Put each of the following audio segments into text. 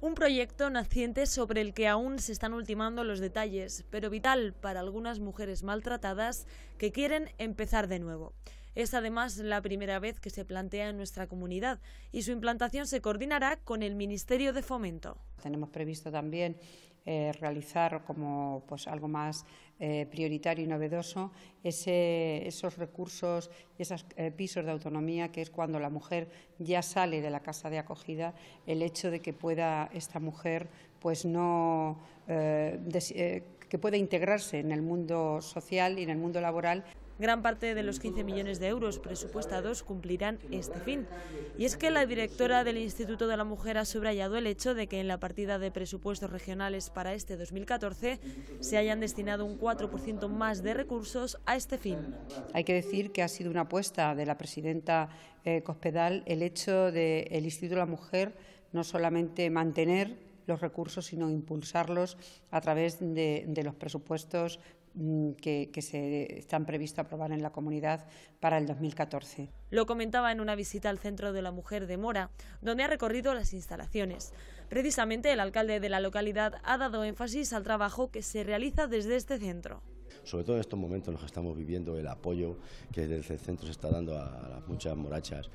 Un proyecto naciente sobre el que aún se están ultimando los detalles, pero vital para algunas mujeres maltratadas que quieren empezar de nuevo. Es además la primera vez que se plantea en nuestra comunidad y su implantación se coordinará con el Ministerio de Fomento. Tenemos previsto también eh, realizar como pues, algo más eh, prioritario y novedoso esos recursos y esos eh, pisos de autonomía, que es cuando la mujer ya sale de la casa de acogida, el hecho de que pueda esta mujer pues no, que pueda integrarse en el mundo social y en el mundo laboral. Gran parte de los 15 millones de euros presupuestados cumplirán este fin. Y es que la directora del Instituto de la Mujer ha subrayado el hecho de que en la partida de presupuestos regionales para este 2014 se hayan destinado un 4% más de recursos a este fin. Hay que decir que ha sido una apuesta de la presidenta eh, Cospedal el hecho del el Instituto de la Mujer no solamente mantener los recursos, sino impulsarlos a través de, los presupuestos mm, que, se están previsto aprobar en la comunidad para el 2014. Lo comentaba en una visita al Centro de la Mujer de Mora, donde ha recorrido las instalaciones. Precisamente el alcalde de la localidad ha dado énfasis al trabajo que se realiza desde este centro sobre todo en estos momentos en los que estamos viviendo, el apoyo que desde el centro se está dando a las muchas morachas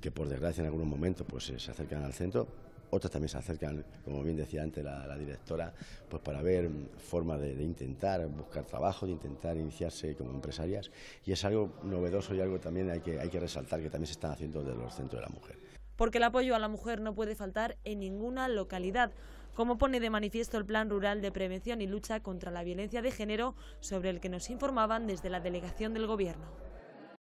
que por desgracia en algunos momentos pues, eh, se acercan al centro, otras también se acercan, como bien decía antes la, directora, pues para ver formas de, intentar buscar trabajo, de intentar iniciarse como empresarias. Y es algo novedoso y algo también hay que, hay que resaltar que también se están haciendo desde los centros de la mujer. Porque el apoyo a la mujer no puede faltar en ninguna localidad como pone de manifiesto el Plan Rural de Prevención y Lucha contra la Violencia de Género, sobre el que nos informaban desde la delegación del Gobierno.